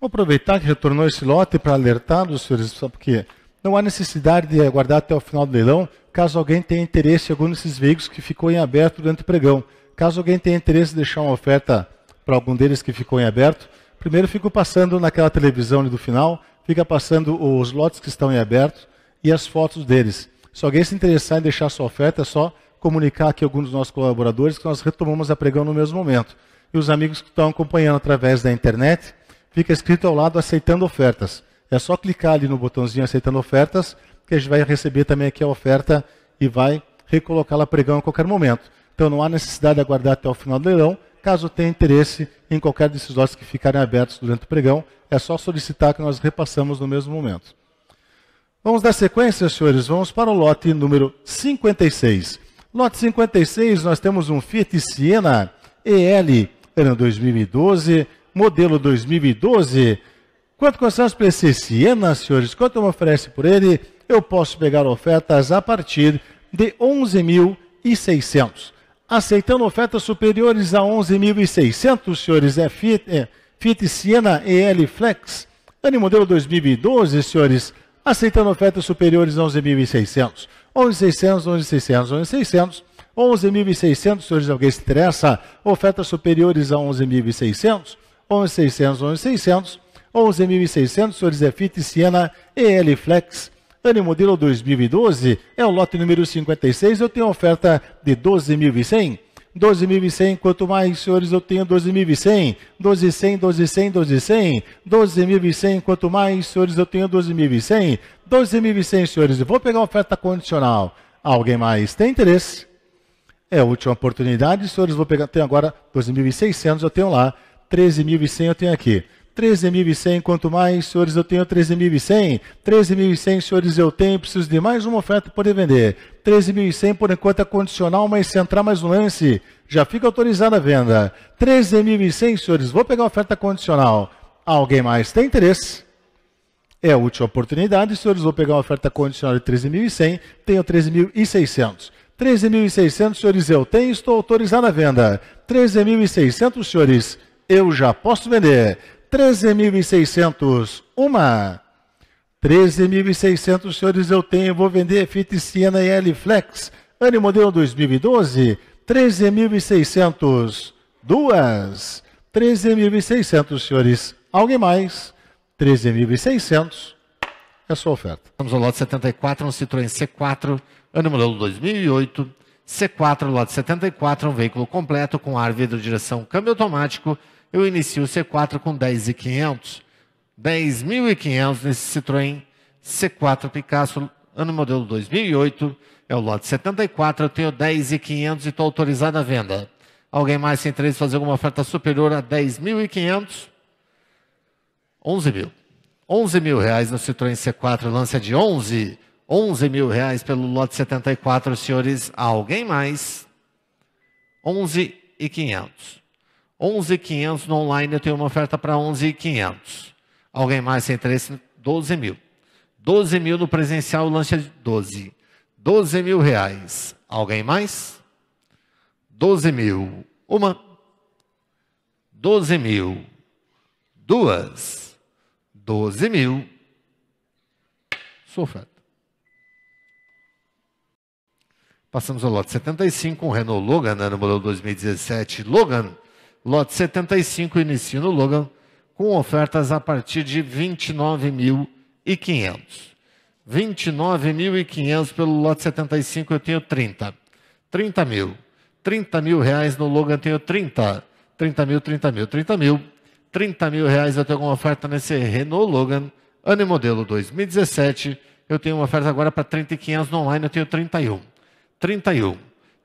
Vou aproveitar que retornou esse lote para alertar os senhores, só porque não há necessidade de aguardar até o final do leilão, caso alguém tenha interesse em algum desses veículos que ficou em aberto durante o pregão. Caso alguém tenha interesse em deixar uma oferta para algum deles que ficou em aberto, primeiro fico passando naquela televisão ali do final, fica passando os lotes que estão em aberto e as fotos deles. Se alguém se interessar em deixar sua oferta, é só comunicar aqui alguns dos nossos colaboradores que nós retomamos a pregão no mesmo momento. E os amigos que estão acompanhando através da internet, fica escrito ao lado aceitando ofertas. É só clicar ali no botãozinho aceitando ofertas, que a gente vai receber também aqui a oferta e vai recolocá-la pregão a qualquer momento. Então não há necessidade de aguardar até o final do leilão. Caso tenha interesse em qualquer desses lotes que ficarem abertos durante o pregão, é só solicitar que nós repassamos no mesmo momento. Vamos dar sequência, senhores. Vamos para o lote número 56. Lote 56, nós temos um Fiat Siena EL, ano 2012, modelo 2012. Quanto constamos para esse Siena, senhores? Quanto me oferece por ele? Eu posso pegar ofertas a partir de 11.600. Aceitando ofertas superiores a 11.600, senhores, é Fiat, é Fiat Siena EL Flex. Ano modelo 2012, senhores, aceitando ofertas superiores a 11.600. 11.600, 11.600, 11.600. 11.600, senhores, alguém se interessa? Ofertas superiores a 11.600? 11600, 11600, 11600, Fit, Siena, EL Flex, ano modelo 2012, é o lote número 56, eu tenho oferta de 12.100. 12.100, quanto mais, senhores, eu tenho 12.100, 12.100, 12.100, 12.100, 12.100, quanto mais, senhores, eu tenho 12.100, 12.100, senhores, vou pegar oferta condicional. Alguém mais tem interesse? É a última oportunidade, senhores, vou pegar, tenho agora 12.600, eu tenho lá 13.100 eu tenho aqui. 13.100, quanto mais, senhores, eu tenho 13.100. 13.100, senhores, eu tenho, preciso de mais uma oferta para poder vender. 13.100, por enquanto, é condicional, mas se entrar mais um lance, já fica autorizada a venda. 13.100, senhores, vou pegar a oferta condicional. Alguém mais tem interesse? É a última oportunidade, senhores, vou pegar uma oferta condicional de 13.100, tenho 13.600. 13.600, senhores, eu tenho, estou autorizado a venda. 13.600, senhores, eu já posso vender. 13.600, uma. 13.600, senhores, eu tenho, vou vender Fit Siena L Flex, ano modelo 2012. 13.600, duas. 13.600, senhores. Alguém mais? 13.600 é a sua oferta. Estamos no lote 74, um Citroën C4, ano modelo 2008. C4, lote 74, um veículo completo com ar, vidro, direção, câmbio automático eu inicio o C4 com 10.500. 10.500 nesse Citroën C4 Picasso, ano modelo 2008, é o lote 74, eu tenho 10.500 e estou autorizado à venda. Alguém mais tem interesse em fazer alguma oferta superior a 10.500? 11 mil. 11 mil reais no Citroën C4, lança de 11. 11 mil reais pelo lote 74, senhores. Alguém mais? 11.500. 11,500 no online, eu tenho uma oferta para 11,500. Alguém mais sem interesse? 12 mil. 12 mil no presencial, o lanche é de 12. 12 mil reais. Alguém mais? 12 mil. Uma. 12 mil. Duas. 12 mil. Sua oferta. Passamos ao lote 75, um Renault Logan, ano modelo 2017. Logan lote 75 inicia no Logan com ofertas a partir de 29.500. 29.500 pelo lote 75 eu tenho 30. 30 mil. 30 mil reais no Logan eu tenho 30. 30 mil, 30 mil, 30 mil. 30 mil reais eu tenho uma oferta nesse Renault Logan, ano e modelo 2017. Eu tenho uma oferta agora para 30.500 no online, eu tenho 31. 31.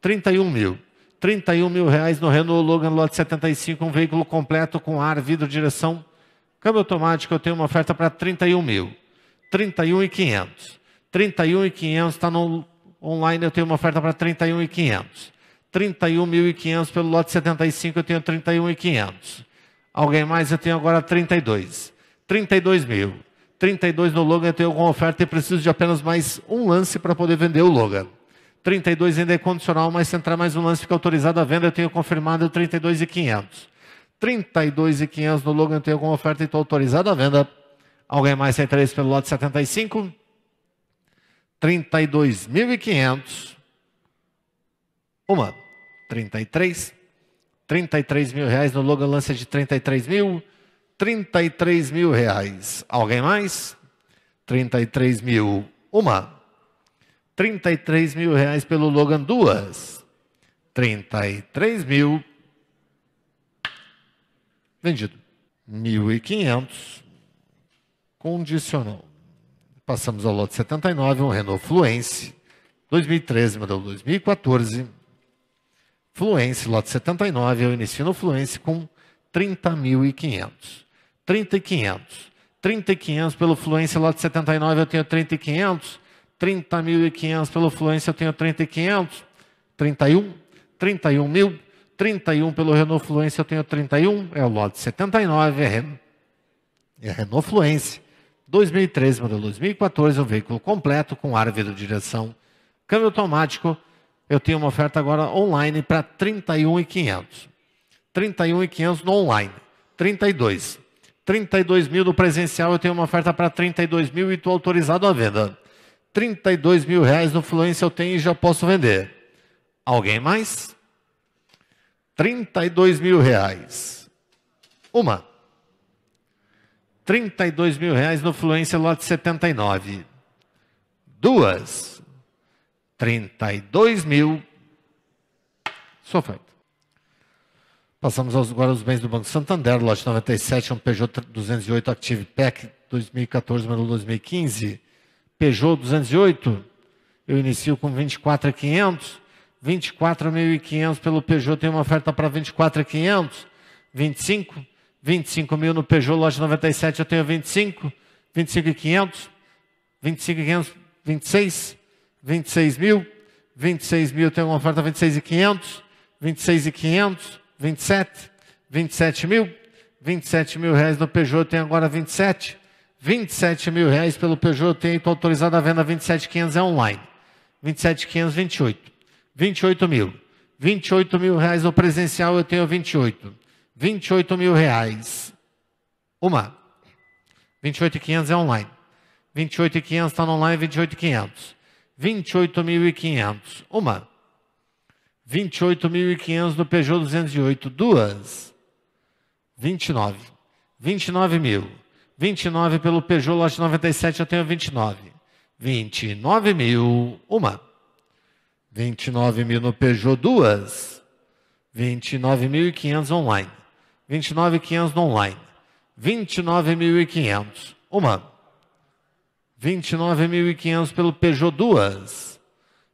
31 mil. 31 mil reais no Renault Logan Lot 75, um veículo completo com ar, vidro, direção, câmbio automático. Eu tenho uma oferta para 31 mil. 31 e 500. 31 e 500 está no online. Eu tenho uma oferta para 31 e 500. 31 mil e 500 pelo lote 75. Eu tenho 31 e 500. Alguém mais? Eu tenho agora 32. 32 mil. 32 no Logan. Eu tenho alguma oferta e preciso de apenas mais um lance para poder vender o Logan. 32 ainda é condicional, mas se entrar mais um lance fica autorizado a venda, eu tenho confirmado 32 32,500 500. no Logan, eu tenho como oferta e então, estou autorizado a venda. Alguém mais tem interesse pelo lote 75? 32.500. Uma. 33. 33 mil reais no Logan lance de 33 mil. 33 mil reais. Alguém mais? 33 mil. Uma. 33 mil reais pelo Logan Duas. 33 mil. Vendido. 1.500. Condicional. Passamos ao lote 79, um Renault Fluence. 2013, modelo 2014. Fluence, lote 79. Eu inicio no Fluence com 30.500. 30.500. 30.500 pelo Fluence, lote 79, eu tenho 30.500. 30.500 pelo Fluência, eu tenho 30.500, 31, 31 mil, 31 pelo Renault Fluência, eu tenho 31, é o lote 79, é, Ren... é Renault Fluência. 2013, modelo 2014, um veículo completo com árvore de direção, câmbio automático. Eu tenho uma oferta agora online para 31,500. 31,500 no online. 32. 32 mil no presencial, eu tenho uma oferta para 32 mil e estou autorizado à venda. 32 mil reais no Fluência eu tenho e já posso vender. Alguém mais? 32 mil reais. Uma. 32 mil reais no Fluência lote 79. Duas. 32 mil. Só feito. Passamos agora aos bens do Banco Santander, lote 97, um Peugeot 208 Active Pack 2014, número 2015. Peugeot 208, eu inicio com 24.500, 24.500 pelo Peugeot tem uma oferta para 24.500, 25, 25 mil no Peugeot loja 97 eu tenho 25, 25.500, 25.500, 26, 26 mil, 26 mil eu tenho uma oferta 26.500, 26.500, 27, 27 mil, 27 mil reais no Peugeot eu tenho agora 27, 27 mil reais pelo Peugeot, eu tenho, autorizado a venda 27.500 é online. 27.500, 28. 28 mil. 28 mil reais no presencial, eu tenho 28. 28 mil reais. Uma. 28.500 é online. 28.500 está no online, 28.500. 28.500. Uma. 28.500 no Peugeot 208. Duas. 29. 29 mil. 29 pelo Peugeot, lote 97, eu tenho 29. 29 mil, uma. 29 mil no Peugeot, duas. 29.500 online. 29.500 online. 29.500, uma. 29.500 pelo Peugeot, duas.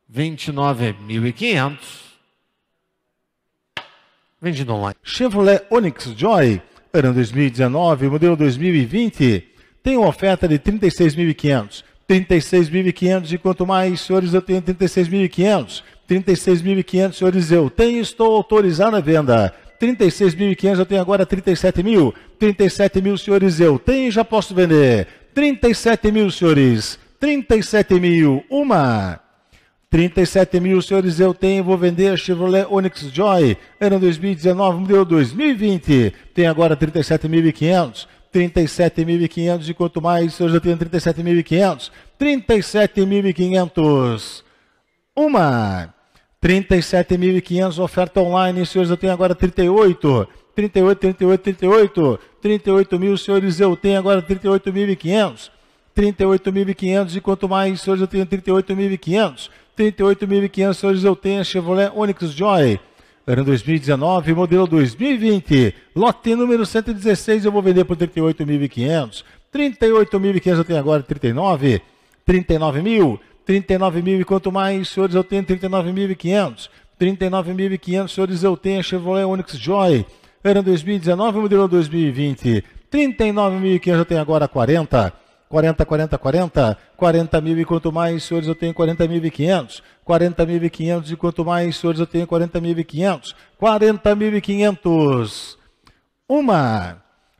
29.500. Vendido online. Chevrolet Onix Joy ano 2019, modelo 2020, tem uma oferta de 36.500. 36.500 e quanto mais, senhores, eu tenho 36.500. 36.500, senhores, eu tenho estou autorizado a venda. 36.500, eu tenho agora 37.000, 37.000 senhores, eu tenho e já posso vender. 37.000 senhores. 37.000 uma. 37 mil, senhores, eu tenho, vou vender a Chevrolet Onix Joy, ano 2019, modelo 2020, tem agora 37.500, 37.500 e quanto mais, senhores, eu tenho 37.500, 37.500, uma, 37.500, oferta online, senhores, eu tenho agora 38, 38, 38, 38, 38 mil, senhores, eu tenho agora 38.500, 38.500 e quanto mais, senhores, eu tenho 38.500, 38.500 senhores, eu tenho a Chevrolet Onix Joy. Ano 2019, modelo 2020. Lote número 116 eu vou vender por 38.500. 38.500 eu tenho agora 39. 39 mil. 39 mil e quanto mais, senhores, eu tenho 39.500. 39.500, senhores, eu tenho a Chevrolet Onix Joy. Ano 2019, modelo 2020. 39.500 eu tenho agora 40. 40, 40, 40, 40 mil e quanto mais, senhores, eu tenho 40 mil e 500, 40 mil e 500 e quanto mais, senhores, eu tenho 40 mil e 500, 40 mil e 500, uma,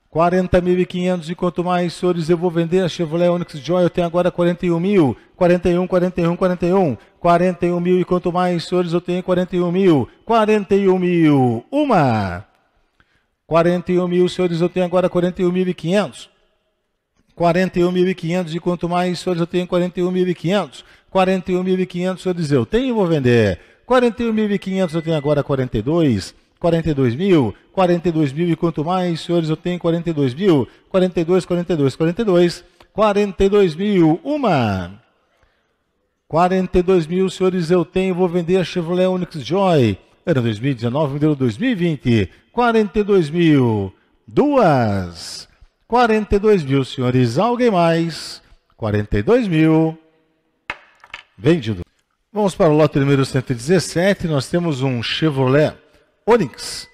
40 mil e 500 e quanto mais, senhores, eu vou vender a Chevrolet Onix Joy, eu tenho agora 41 mil, 41, 41, 41, 41 mil e quanto mais, senhores, eu tenho 41 mil, 41 mil, uma, 41 mil, senhores, eu tenho agora 41 mil e 500, 41.500 e quanto mais, senhores, eu tenho 41.500. 41.500, senhores eu tenho, vou vender. 41.500, eu tenho agora 42. 42 mil, 42 mil e quanto mais, senhores, eu tenho 42 mil, 42, 42, 42, 42 mil, uma. 42 mil, senhores, eu tenho, vou vender a Chevrolet Onix Joy, era 2019, modelo 2020, 42 mil, duas. 42 mil, senhores. Alguém mais? 42 mil. Vendido. Vamos para o lote número 117. Nós temos um Chevrolet Onix.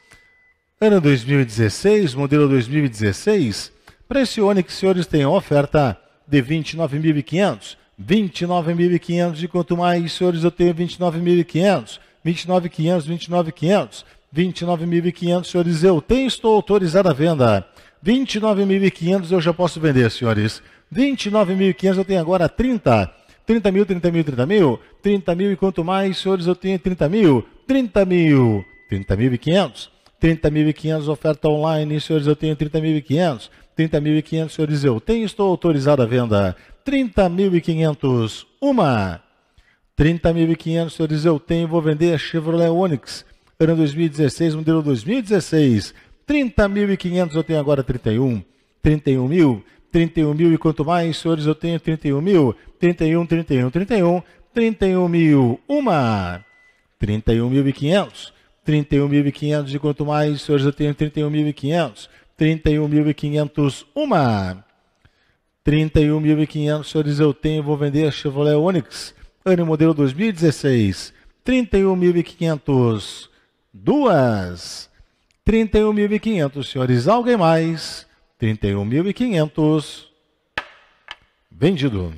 Ano 2016, modelo 2016. Para esse Onix, senhores, tem oferta de 29.500. 29.500 e quanto mais, senhores, eu tenho 29.500. 29.500, 29.500. 29.500, senhores, eu tenho, estou autorizado à venda. 29.500 eu já posso vender, senhores. 29.500 eu tenho agora 30. 30 mil, 30 mil, 30 mil. 30 mil e quanto mais, senhores, eu tenho 30 mil. 30 mil. 30.500. 30.500 oferta online, senhores, eu tenho 30.500. 30.500, senhores, eu tenho, estou autorizado a venda. 30.500, uma. 30.500, senhores, eu tenho, vou vender a Chevrolet Onix, ano 2016, modelo 2016. 30.500, eu tenho agora 31. 31 mil, 31 mil e quanto mais, senhores, eu tenho 31 mil. 31, 31, 31, 31 mil, uma. 31.500, 31.500 e quanto mais, senhores, eu tenho 31.500. 31.500, uma. 31.500, senhores, eu tenho, vou vender a Chevrolet Onix, ano modelo 2016. 31.500, duas. 31.500, senhores. Alguém mais? 31.500. Vendido.